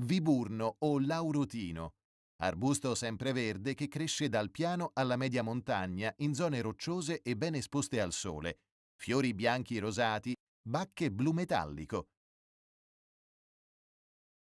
viburno o laurutino, arbusto sempreverde che cresce dal piano alla media montagna in zone rocciose e ben esposte al sole, fiori bianchi rosati, bacche blu metallico,